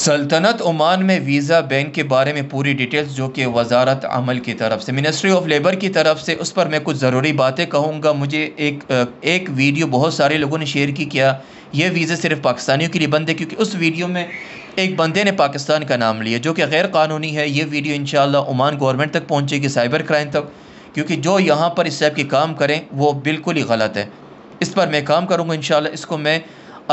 सल्तनत ओमान में visa ban के बारे में पूरी डिटेल्स जो कि वजारत अमल की तरफ से मिनिस्ट्री ऑफ लेबर की तरफ से उस पर मैं कुछ ज़रूरी बातें कहूँगा मुझे एक एक वीडियो बहुत सारे लोगों ने शेयर की क्या ये वीज़े सिर्फ पाकिस्तानियों के लिए बंद है क्योंकि उस वीडियो में एक बंदे ने पाकिस्तान का नाम लिया जो कि गैर कानूनी है ये वीडियो इन शमान गवर्नमेंट तक पहुँचेगी साइबर क्राइम तक क्योंकि जो यहाँ पर इस टाइप के काम करें वो बिल्कुल ही गलत है इस पर मैं काम करूँगा इन इसको मैं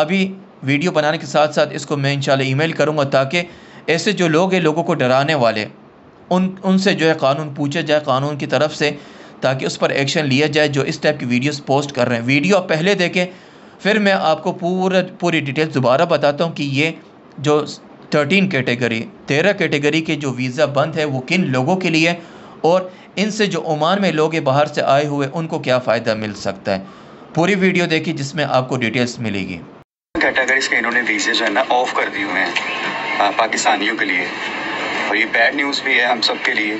अभी वीडियो बनाने के साथ साथ इसको मैं इंशाल्लाह ईमेल करूँगा ताकि ऐसे जो लोग हैं लोगों को डराने वाले उन उनसे जो है कानून पूछा जाए कानून की तरफ से ताकि उस पर एक्शन लिया जाए जो इस टाइप की वीडियोस पोस्ट कर रहे हैं वीडियो आप पहले देखें फिर मैं आपको पूरा पूरी डिटेल दोबारा बताता हूँ कि ये जो थर्टीन कैटेगरी तेरह कैटेगरी के जो वीज़ा बंद है वो किन लोगों के लिए और इनसे जो ओमान में लोग बाहर से आए हुए उनको क्या फ़ायदा मिल सकता है पूरी वीडियो देखिए जिसमें आपको डिटेल्स मिलेगी कैटेगरीज के इन्होंने वीज़े जो है ना ऑफ कर दिए हुए हैं पाकिस्तानियों के लिए और ये बैड न्यूज़ भी है हम सब के लिए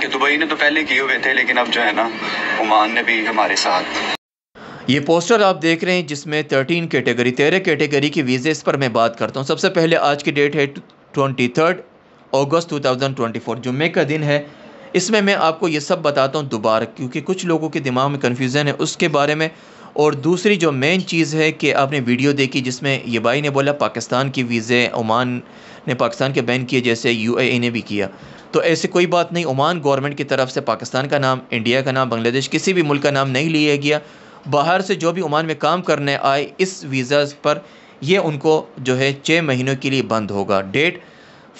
कि दुबई ने तो पहले किए हुए थे लेकिन अब जो है ना ओमान ने भी हमारे साथ ये पोस्टर आप देख रहे हैं जिसमें थर्टीन कैटेगरी तेरह कैटेगरी की वीज़ेस पर मैं बात करता हूँ सबसे पहले आज की डेट है ट्वेंटी थर्ड अगस्त टू थाउजेंड ट्वेंटी फोर जुम्मे का दिन है इसमें मैं आपको ये सब बताता हूँ दोबारा क्योंकि कुछ लोगों के दिमाग में कन्फ्यूज़न है उसके बारे में और दूसरी जो मेन चीज़ है कि आपने वीडियो देखी जिसमें ये भाई ने बोला पाकिस्तान की वीज़े ओमान ने पाकिस्तान के बैन किए जैसे यू e ने भी किया तो ऐसे कोई बात नहीं ओमान गवर्नमेंट की तरफ से पाकिस्तान का नाम इंडिया का नाम बांग्लादेश किसी भी मुल्क का नाम नहीं लिया गया बाहर से जो भी ओमान में काम करने आए इस वीज़ा पर यह उनको जो है छः महीनों के लिए बंद होगा डेट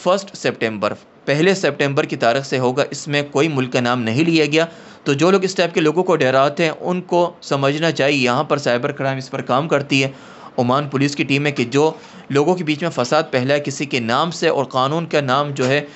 फर्स्ट सेप्टेम्बर पहले सितंबर की तारीख से होगा इसमें कोई मुल्क का नाम नहीं लिया गया तो जो लोग इस टाइप के लोगों को डराते हैं उनको समझना चाहिए यहाँ पर साइबर क्राइम इस पर काम करती है ओमान पुलिस की टीम है कि जो लोगों के बीच में फसाद पहला है किसी के नाम से और कानून का नाम जो है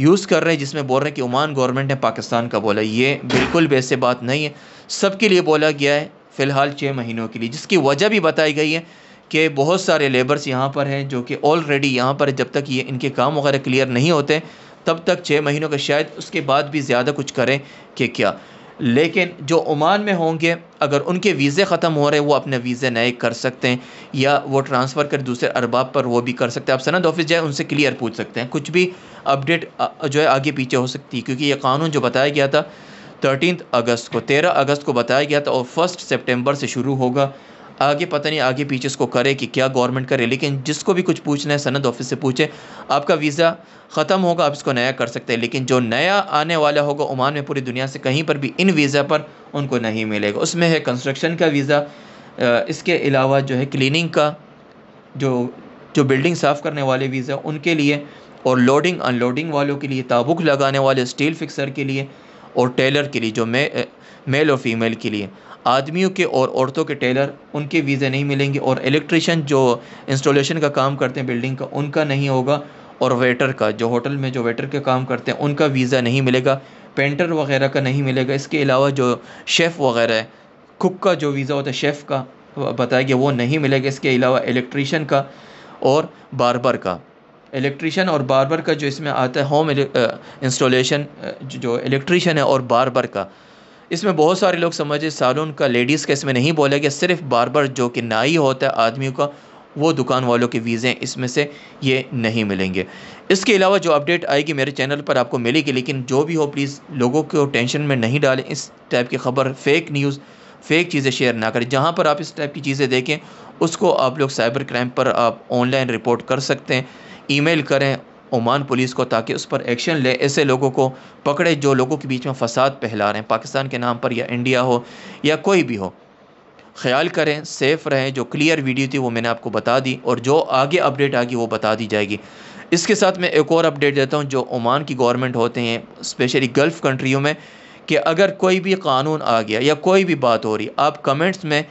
यूज़ कर रहे हैं जिसमें बोल रहे हैं कि ओमान गवर्नमेंट ने पाकिस्तान का बोला ये बिल्कुल वैसे बात नहीं है सबके लिए बोला गया है फ़िलहाल छः महीनों के लिए जिसकी वजह भी बताई गई है कि बहुत सारे लेबर्स यहाँ पर हैं जो कि ऑलरेडी यहाँ पर जब तक ये इनके काम वगैरह क्लियर नहीं होते तब तक छः महीनों का शायद उसके बाद भी ज़्यादा कुछ करें कि क्या लेकिन जो ओमान में होंगे अगर उनके वीज़े ख़त्म हो रहे हैं वो अपने वीज़े नए कर सकते हैं या वो ट्रांसफ़र कर दूसरे अरबाब पर वो भी कर सकते हैं आप सनद ऑफिस जाए उनसे क्लियर पूछ सकते हैं कुछ भी अपडेट जो है आगे पीछे हो सकती है क्योंकि ये कानून जो बताया गया था थर्टीन अगस्त को तेरह अगस्त को बताया गया था और फर्स्ट सेप्टेम्बर से शुरू होगा आगे पता नहीं आगे पीछे इसको करे कि क्या गवर्नमेंट करे लेकिन जिसको भी कुछ पूछना है सनद ऑफिस से पूछे आपका वीज़ा ख़त्म होगा आप इसको नया कर सकते हैं लेकिन जो नया आने वाला होगा ओमान में पूरी दुनिया से कहीं पर भी इन वीज़ा पर उनको नहीं मिलेगा उसमें है कंस्ट्रक्शन का वीज़ा इसके अलावा जो है क्लिनिंग का जो जो बिल्डिंग साफ़ करने वाले वीज़ा उनके लिए और लोडिंग अनलोडिंग वालों के लिए ताबुक लगाने वाले स्टील फिक्सर के लिए और टेलर के लिए जो मे मेल और फीमेल के लिए आदमियों के और औरतों के टेलर उनके वीज़े नहीं मिलेंगे और इलेक्ट्रिशियन जो इंस्टॉलेशन का काम करते हैं बिल्डिंग का उनका नहीं होगा और वेटर का जो होटल में जो वेटर का काम करते हैं उनका वीज़ा नहीं मिलेगा पेंटर वगैरह का नहीं मिलेगा इसके अलावा जो शेफ़ वगैरह है कुक का जो वीज़ा होता है शेफ़ का बताया गया वो नहीं मिलेगा इसके अलावा इलेक्ट्रीशन का और बारबर का इलेक्ट्रीशियन और बारबर का जो इसमें आता है होम इंस्टॉलेशन uh, uh, जो इलेक्ट्रीशियन है और बारबर का इसमें बहुत सारे लोग समझे सालून का लेडीज़ का इसमें नहीं बोला गया सिर्फ बारबर जो कि नाई होता है आदमियों का वो दुकान वालों के वीज़े इसमें से ये नहीं मिलेंगे इसके अलावा जो अपडेट आएगी मेरे चैनल पर आपको मिलेगी लेकिन जो भी हो प्लीज़ लोगों को टेंशन में नहीं डालें इस टाइप की खबर फेक न्यूज़ फेक चीज़ें शेयर ना करें जहाँ पर आप इस टाइप की चीज़ें देखें उसको आप लोग साइबर क्राइम पर आप ऑनलाइन रिपोर्ट कर सकते हैं ईमेल करें ओमान पुलिस को ताकि उस पर एक्शन ले ऐसे लोगों को पकड़े जो लोगों के बीच में फसाद फैला रहे हैं पाकिस्तान के नाम पर या इंडिया हो या कोई भी हो ख्याल करें सेफ़ रहें जो क्लियर वीडियो थी वो मैंने आपको बता दी और जो आगे अपडेट आएगी वो बता दी जाएगी इसके साथ मैं एक और अपडेट देता हूँ जो ओमान की गवर्नमेंट होते हैं स्पेशली गल्फ़ कंट्रियों में कि अगर कोई भी कानून आ गया या कोई भी बात हो रही आप कमेंट्स में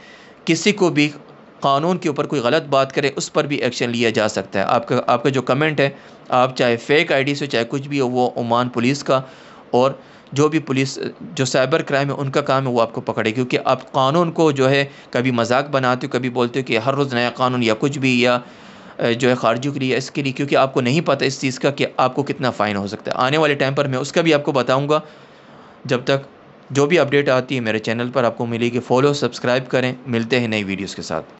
किसी को भी क़ानून के ऊपर कोई गलत बात करे उस पर भी एक्शन लिया जा सकता है आपका आपका जो कमेंट है आप चाहे फेक आईडी से चाहे कुछ भी हो वो ओमान पुलिस का और जो भी पुलिस जो साइबर क्राइम है उनका काम है वो आपको पकड़े क्योंकि आप कानून को जो है कभी मजाक बनाते हो कभी बोलते हो कि हर रोज़ नया कानून या कुछ भी या जो है खारजू के लिए इसके लिए क्योंकि आपको नहीं पता इस चीज़ का कि आपको कितना फ़ाइन हो सकता है आने वाले टाइम पर मैं उसका भी आपको बताऊँगा जब तक जो भी अपडेट आती है मेरे चैनल पर आपको मिलेगी फ़ॉलो सब्सक्राइब करें मिलते हैं नई वीडियोज़ के साथ